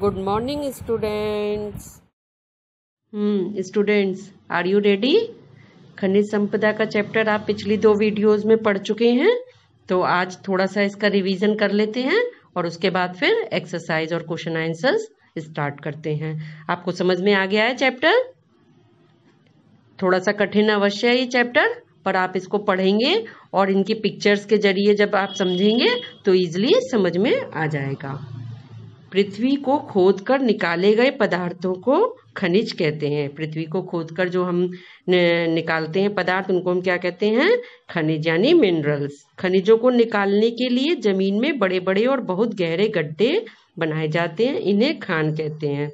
good morning students hmm students are you ready खनिज संपदा का चैप्टर आप पिछली दो वीडियोस में पढ़ चुके हैं तो आज थोड़ा सा इसका रिवीजन कर लेते हैं और उसके बाद फिर एक्सरसाइज और क्वेश्चन आंसर्स स्टार्ट करते हैं आपको समझ में आ गया है चैप्टर थोड़ा सा कठिन अवश्य है ये चैप्टर पर आप इसको पढ़ेंगे और इनकी पिक्चर्स के जरिए जब आप समझेंगे तो इजिली समझ में आ जाएगा पृथ्वी को खोद कर निकाले गए पदार्थों को खनिज कहते हैं पृथ्वी को खोद कर जो हम निकालते हैं पदार्थ उनको हम क्या कहते हैं खनिज यानी मिनरल्स खनिजों को निकालने के लिए जमीन में बड़े बड़े और बहुत गहरे गड्ढे बनाए जाते हैं इन्हें खान कहते हैं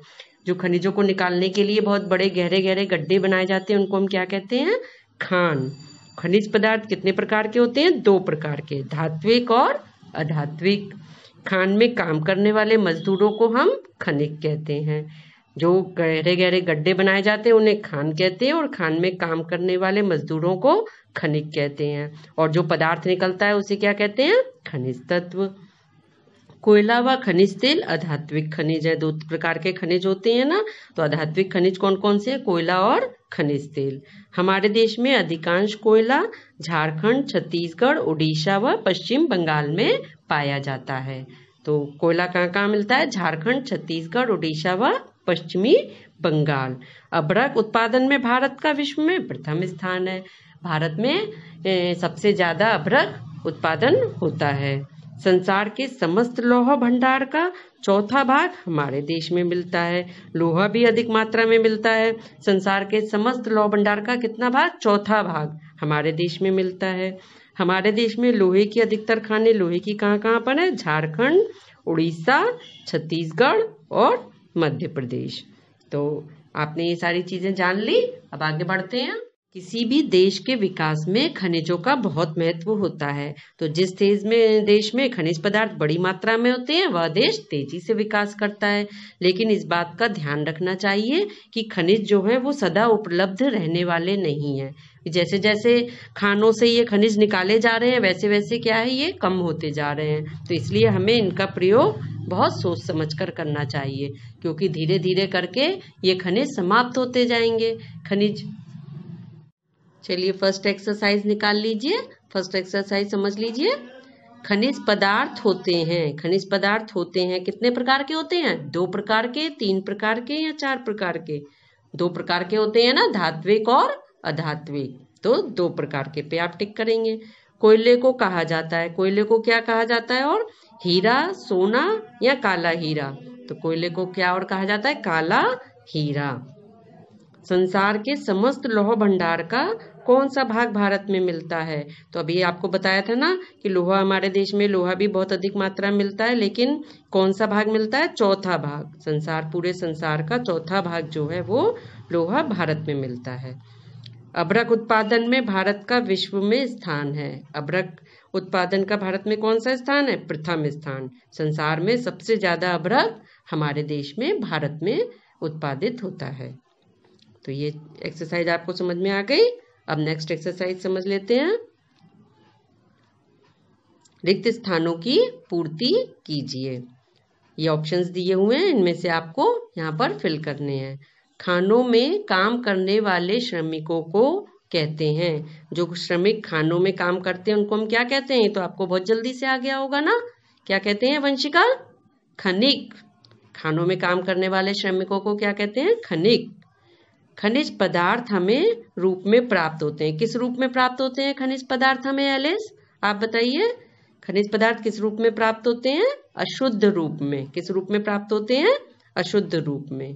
जो खनिजों को निकालने के लिए बहुत बड़े गहरे गहरे गड्ढे बनाए जाते हैं उनको हम क्या कहते हैं खान खनिज पदार्थ कितने प्रकार के होते हैं दो प्रकार के धात्विक और अधात्विक खान में काम करने वाले मजदूरों को हम खनिक कहते हैं जो गहरे गहरे गड्ढे बनाए जाते हैं उन्हें खान कहते हैं और खान में काम करने वाले मजदूरों को खनिक कहते हैं और जो पदार्थ निकलता है उसे क्या कहते हैं खनिज तत्व कोयला व खनिज तेल अधात्विक खनिज है दो प्रकार के खनिज होते हैं ना तो अधात्विक खनिज कौन कौन से हैं कोयला और खनिज तेल हमारे देश में अधिकांश कोयला झारखंड छत्तीसगढ़ उड़ीसा व पश्चिम बंगाल में पाया जाता है तो कोयला कहाँ कहाँ मिलता है झारखंड छत्तीसगढ़ उड़ीसा व पश्चिमी बंगाल अबरक उत्पादन में भारत का विश्व में प्रथम स्थान है भारत में सबसे ज्यादा अबरक उत्पादन होता है संसार के समस्त लोह भंडार का चौथा भाग हमारे देश में मिलता है लोहा भी अधिक मात्रा में मिलता है संसार के समस्त लोह भंडार का कितना भाग चौथा भाग हमारे देश में मिलता है हमारे देश में लोहे की अधिकतर खाने लोहे की कहाँ कहाँ पर है झारखंड उड़ीसा छत्तीसगढ़ और मध्य प्रदेश तो आपने ये सारी चीज़ें जान ली अब आगे बढ़ते हैं किसी भी देश के विकास में खनिजों का बहुत महत्व होता है तो जिस देश में देश में खनिज पदार्थ बड़ी मात्रा में होते हैं वह देश तेजी से विकास करता है लेकिन इस बात का ध्यान रखना चाहिए कि खनिज जो है वो सदा उपलब्ध रहने वाले नहीं है कि जैसे जैसे खानों से ये खनिज निकाले जा रहे हैं वैसे वैसे क्या है ये कम होते जा रहे हैं तो इसलिए हमें इनका प्रयोग बहुत सोच समझ कर करना चाहिए क्योंकि धीरे धीरे करके ये खनिज समाप्त होते जाएंगे खनिज चलिए फर्स्ट एक्सरसाइज निकाल लीजिए फर्स्ट एक्सरसाइज समझ लीजिए खनिज पदार्थ होते हैं खनिज पदार्थ होते हैं कितने प्रकार के होते हैं दो प्रकार के तीन प्रकार के या चार प्रकार के दो प्रकार के होते हैं ना धात्विक और अधात्विक तो दो प्रकार के पे आप टिक करेंगे कोयले को कहा जाता है कोयले को क्या कहा जाता है और हीरा सोना या काला हीरा तो कोयले को क्या और कहा जाता है काला हीरा संसार के समस्त लोह भंडार का कौन सा भाग भारत में मिलता है तो अभी आपको बताया था ना कि लोहा हमारे देश में लोहा भी बहुत अधिक मात्रा में मिलता है लेकिन कौन सा भाग मिलता है चौथा भाग संसार पूरे संसार का चौथा भाग जो है वो लोहा भारत में मिलता है अबरक उत्पादन में भारत का विश्व में स्थान है अबरक उत्पादन का भारत में कौन सा स्थान है प्रथम स्थान संसार में सबसे ज्यादा अबरक हमारे देश में भारत में उत्पादित होता है तो ये एक्सरसाइज आपको समझ में आ गई अब नेक्स्ट एक्सरसाइज समझ लेते हैं रिक्त स्थानों की पूर्ति कीजिए ये ऑप्शंस दिए हुए हैं इनमें से आपको यहाँ पर फिल करने हैं खानों में काम करने वाले श्रमिकों को कहते हैं जो श्रमिक खानों में काम करते हैं उनको हम क्या कहते हैं तो आपको बहुत जल्दी से आ गया होगा ना क्या कहते हैं वंशिका खनिक खानों में काम करने वाले श्रमिकों को क्या कहते हैं खनिक खनिज पदार्थ हमें रूप में प्राप्त होते हैं किस रूप में प्राप्त होते हैं खनिज पदार्थ हमें एलिस आप बताइए खनिज पदार्थ किस रूप में प्राप्त होते हैं अशुद्ध रूप में किस रूप में प्राप्त होते हैं अशुद्ध रूप में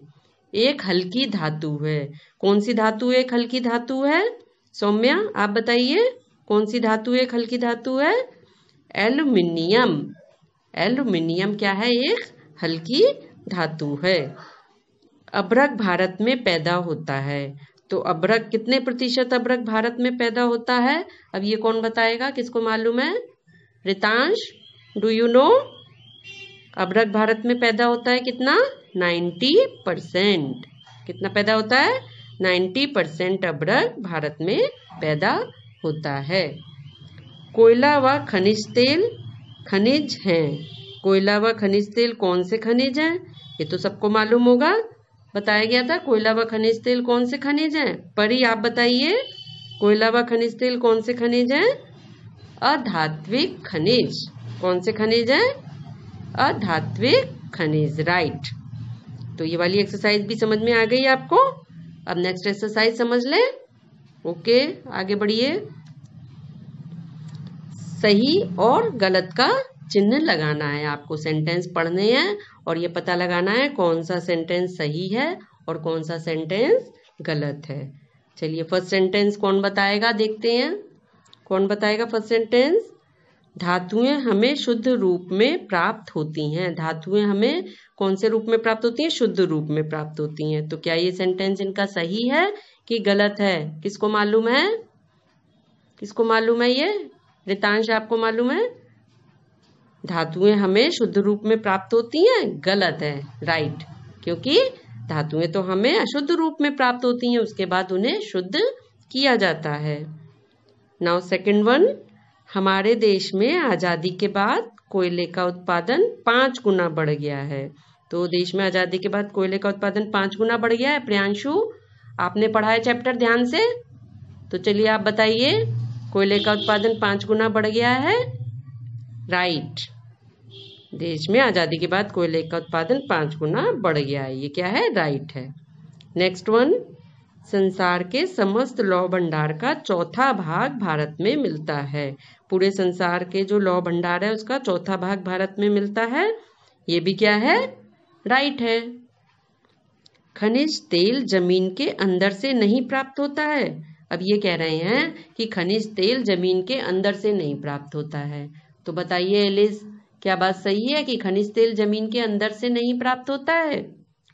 एक हल्की धातु है कौन सी धातु एक हल्की धातु है सौम्या आप बताइए कौन सी धातु एक हल्की धातु है एल्यूमिनियम एल्यूमिनियम क्या है एक हल्की धातु है अब्रक भारत में पैदा होता है तो अब्रक कितने प्रतिशत अब्रक भारत में पैदा होता है अब ये कौन बताएगा किसको मालूम है रितांश डू यू नो अभ्रक भारत में पैदा होता है कितना 90 परसेंट कितना पैदा होता है 90 परसेंट अभ्रक भारत में पैदा होता है कोयला व खनिज तेल खनिज हैं कोयला व खनिज तेल कौन से खनिज हैं ये तो सबको मालूम होगा बताया गया था कोयला व खनिज तेल कौन से खनिज हैं परी आप बताइए कोयला व खनिज तेल कौन से खनिज हैं अधात्विक खनिज कौन से खनिज हैं अधात्विक खनिज राइट तो ये वाली एक्सरसाइज भी समझ में आ गई आपको अब नेक्स्ट एक्सरसाइज समझ लें ओके आगे बढ़िए सही और गलत का चिन्ह लगाना है आपको सेंटेंस पढ़ने हैं और ये पता लगाना है कौन सा सेंटेंस सही है और कौन सा सेंटेंस गलत है चलिए फर्स्ट सेंटेंस कौन बताएगा देखते हैं कौन बताएगा फर्स्ट सेंटेंस धातुएं हमें शुद्ध रूप में प्राप्त होती हैं धातुएं हमें कौन से रूप में प्राप्त होती हैं शुद्ध रूप में प्राप्त होती हैं तो क्या ये सेंटेंस इनका सही है कि गलत है किसको मालूम है किसको मालूम है ये रितांश आपको मालूम है धातुएं हमें शुद्ध रूप में प्राप्त होती हैं गलत है राइट क्योंकि धातुएं तो हमें अशुद्ध रूप में प्राप्त होती हैं उसके बाद उन्हें शुद्ध किया जाता है नाउ सेकेंड वन हमारे देश में आज़ादी के बाद कोयले का उत्पादन पाँच गुना बढ़ गया है तो देश में आज़ादी के बाद कोयले का उत्पादन पाँच गुना बढ़ गया है प्रियांशु आपने पढ़ा है चैप्टर ध्यान से तो चलिए आप बताइए कोयले का उत्पादन पाँच गुना बढ़ गया है राइट देश में आज़ादी के बाद कोयले का उत्पादन पाँच गुना बढ़ गया है ये क्या है राइट है नेक्स्ट वन संसार के समस्त लौ भंडार का चौथा भाग भारत में मिलता है पूरे संसार के जो लौ भंडार है उसका चौथा भाग भारत में मिलता है ये भी क्या है राइट है खनिज तेल जमीन के अंदर से नहीं प्राप्त होता है अब ये कह रहे हैं कि खनिज तेल जमीन के अंदर से नहीं प्राप्त होता है तो बताइए एलिस क्या बात सही है कि खनिज तेल जमीन के अंदर से नहीं प्राप्त होता है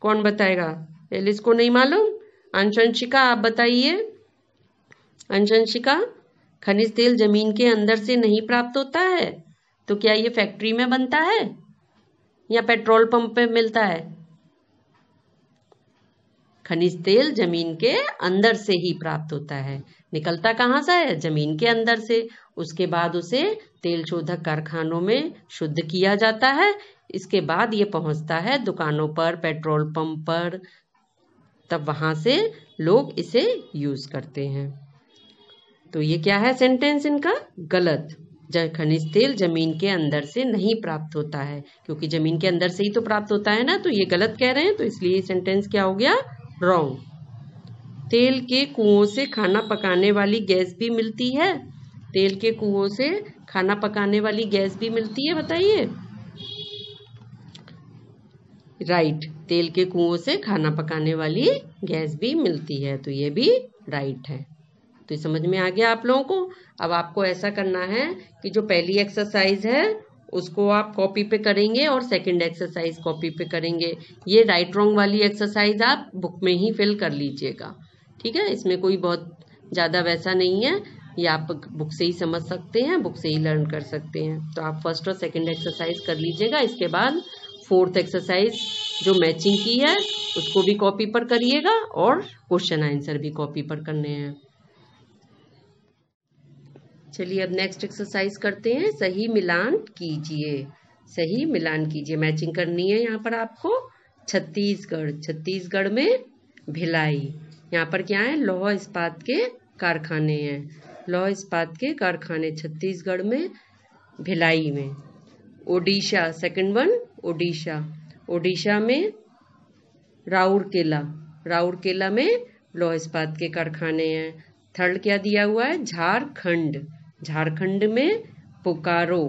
कौन बताएगा एलिस को नहीं मालूम अंशंशिका आप बताइए अंशंशिका खनिज तेल जमीन के अंदर से नहीं प्राप्त होता है तो क्या ये फैक्ट्री में बनता है या पेट्रोल पंप पे मिलता है खनिज तेल जमीन के अंदर से ही प्राप्त होता है निकलता कहाँ से है जमीन के अंदर से उसके बाद उसे तेल शोधक कारखानों में शुद्ध किया जाता है इसके बाद ये पहुंचता है दुकानों पर पेट्रोल पंप पर तब वहाँ से लोग इसे यूज करते हैं तो ये क्या है सेंटेंस इनका गलत खनिज तेल जमीन के अंदर से नहीं प्राप्त होता है क्योंकि जमीन के अंदर से ही तो प्राप्त होता है ना तो ये गलत कह रहे हैं तो इसलिए सेंटेंस क्या हो गया रॉन्ग तेल के कुओं से खाना पकाने वाली गैस भी मिलती है तेल के कुओं से खाना पकाने वाली गैस भी मिलती है बताइए राइट तेल के कुओं से खाना पकाने वाली गैस भी मिलती है तो ये भी राइट है तो समझ में आ गया आप लोगों को अब आपको ऐसा करना है कि जो पहली एक्सरसाइज है उसको आप कॉपी पे करेंगे और सेकंड एक्सरसाइज कॉपी पे करेंगे ये राइट रॉन्ग वाली एक्सरसाइज आप बुक में ही फिल कर लीजिएगा ठीक है इसमें कोई बहुत ज़्यादा वैसा नहीं है ये आप बुक से ही समझ सकते हैं बुक से ही लर्न कर सकते हैं तो आप फर्स्ट और सेकंड एक्सरसाइज कर लीजिएगा इसके बाद फोर्थ एक्सरसाइज जो मैचिंग की है उसको भी कॉपी पर करिएगा और क्वेश्चन आंसर भी कॉपी पर करने हैं चलिए अब नेक्स्ट एक्सरसाइज करते हैं सही मिलान कीजिए सही मिलान कीजिए मैचिंग करनी है यहाँ पर आपको छत्तीसगढ़ छत्तीसगढ़ में भिलाई यहाँ पर क्या है लौह इस्पात के कारखाने हैं लौह इस्पात के कारखाने छत्तीसगढ़ में भिलाई में ओडिशा सेकंड वन ओडिशा ओडिशा में राउरकेला राउरकेला में लौह इस्पात के कारखाने हैं थर्ड क्या दिया हुआ है झारखंड झारखंड में बोकारो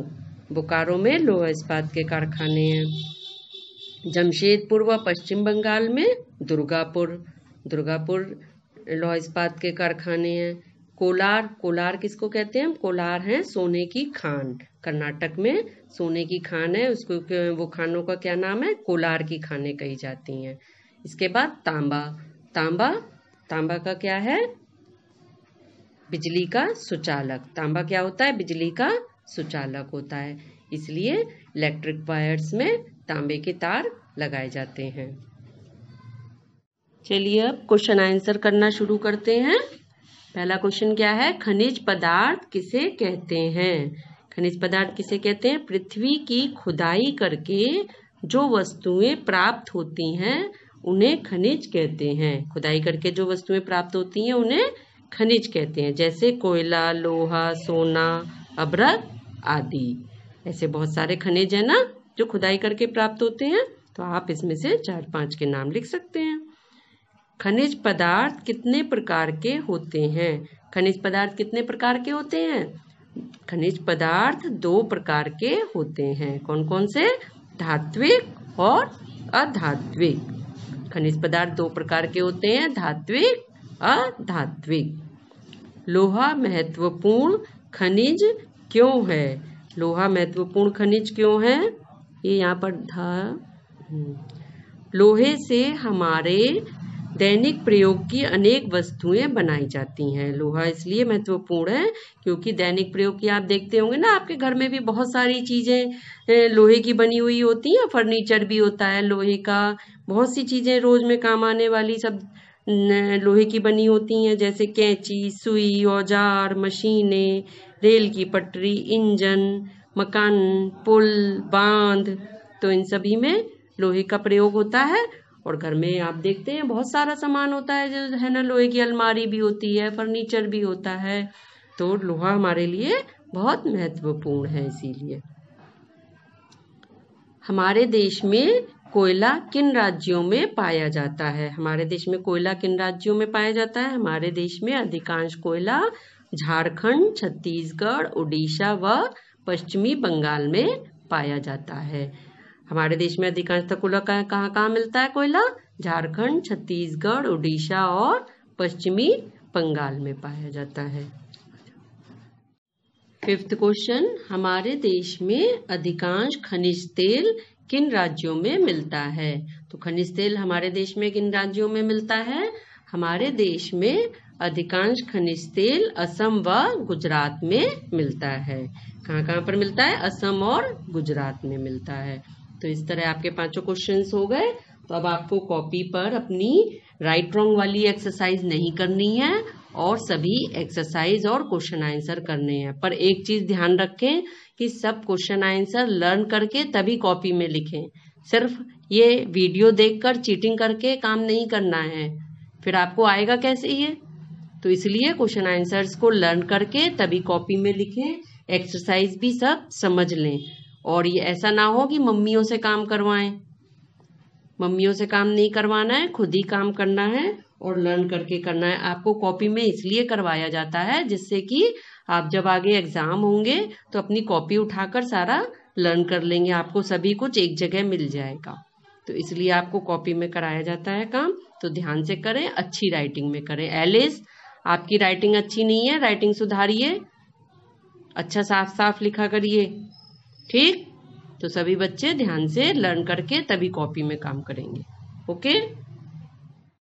बोकारो में लोह इस्पात के कारखाने हैं जमशेदपुर व पश्चिम बंगाल में दुर्गापुर दुर्गापुर लौह इस्पात के कारखाने हैं कोलार कोलार किसको कहते हैं कोलार हैं सोने की खान कर्नाटक में सोने की खान है उसको वो खानों का क्या नाम है कोलार की खाने कही जाती हैं इसके बाद तांबा तांबा तांबा का क्या है बिजली का सुचालक तांबा क्या होता है बिजली का सुचालक होता है इसलिए इलेक्ट्रिक वायर्स में तांबे के तार लगाए जाते हैं चलिए अब क्वेश्चन आंसर करना शुरू करते हैं पहला क्वेश्चन क्या है खनिज पदार्थ किसे कहते हैं खनिज पदार्थ किसे कहते हैं पृथ्वी की खुदाई करके जो वस्तुएं प्राप्त होती हैं उन्हें खनिज कहते हैं खुदाई करके जो वस्तुएं प्राप्त होती हैं उन्हें खनिज कहते हैं जैसे कोयला लोहा सोना अबरक आदि ऐसे बहुत सारे खनिज है ना जो खुदाई करके प्राप्त होते हैं तो आप इसमें से चार पांच के नाम लिख सकते हैं खनिज पदार्थ कितने प्रकार के होते हैं खनिज पदार्थ कितने प्रकार के होते हैं खनिज पदार्थ दो प्रकार के होते हैं कौन कौन से धात्विक और अधात्विक खनिज पदार्थ दो प्रकार के होते हैं धात्विक अधात्विक लोहा महत्वपूर्ण खनिज क्यों है लोहा महत्वपूर्ण खनिज क्यों है ये यहाँ पर धा हम्म, लोहे से हमारे दैनिक प्रयोग की अनेक वस्तुएं बनाई जाती हैं लोहा इसलिए महत्वपूर्ण है क्योंकि दैनिक प्रयोग की आप देखते होंगे ना आपके घर में भी बहुत सारी चीज़ें लोहे की बनी हुई होती हैं फर्नीचर भी होता है लोहे का बहुत सी चीज़ें रोज में काम आने वाली सब लोहे की बनी होती हैं जैसे कैंची सुई औजार मशीनें रेल की पटरी इंजन मकान पुल बांध तो इन सभी में लोहे का प्रयोग होता है और घर में आप देखते हैं बहुत सारा सामान होता है जो है ना लोहे की अलमारी भी होती है फर्नीचर भी होता है तो लोहा हमारे लिए बहुत महत्वपूर्ण है इसीलिए हमारे देश में कोयला किन राज्यों में पाया जाता है हमारे देश में कोयला किन राज्यों में पाया जाता है हमारे देश में अधिकांश कोयला झारखंड छत्तीसगढ़ उड़ीसा व पश्चिमी बंगाल में पाया जाता है हमारे देश में अधिकांशतः कोयला कहाँ कहाँ मिलता है कोयला झारखंड छत्तीसगढ़ उड़ीसा और पश्चिमी बंगाल में पाया जाता है फिफ्थ क्वेश्चन हमारे देश में अधिकांश खनिज तेल किन राज्यों में मिलता है तो खनिज तेल हमारे देश में किन राज्यों में मिलता है हमारे देश में अधिकांश खनिज तेल असम व गुजरात में मिलता है कहाँ कहाँ पर मिलता है असम और गुजरात में मिलता है तो इस तरह आपके पांचों क्वेश्चंस हो गए तो अब आपको कॉपी पर अपनी राइट रॉन्ग वाली एक्सरसाइज नहीं करनी है और सभी एक्सरसाइज और क्वेश्चन आंसर करने हैं पर एक चीज ध्यान रखें कि सब क्वेश्चन आंसर लर्न करके तभी कॉपी में लिखें सिर्फ ये वीडियो देखकर चीटिंग करके काम नहीं करना है फिर आपको आएगा कैसे ये तो इसलिए क्वेश्चन आंसर्स को लर्न करके तभी कॉपी में लिखें एक्सरसाइज भी सब समझ लें और ये ऐसा ना हो कि मम्मियों से काम करवाएं मम्मियों से काम नहीं करवाना है खुद ही काम करना है और लर्न करके करना है आपको कॉपी में इसलिए करवाया जाता है जिससे कि आप जब आगे एग्जाम होंगे तो अपनी कॉपी उठाकर सारा लर्न कर लेंगे आपको सभी कुछ एक जगह मिल जाएगा तो इसलिए आपको कॉपी में कराया जाता है काम तो ध्यान से करें अच्छी राइटिंग में करें एलिस आपकी राइटिंग अच्छी नहीं है राइटिंग सुधारिए अच्छा साफ साफ लिखा करिए ठीक तो सभी बच्चे ध्यान से लर्न करके तभी कॉपी में काम करेंगे ओके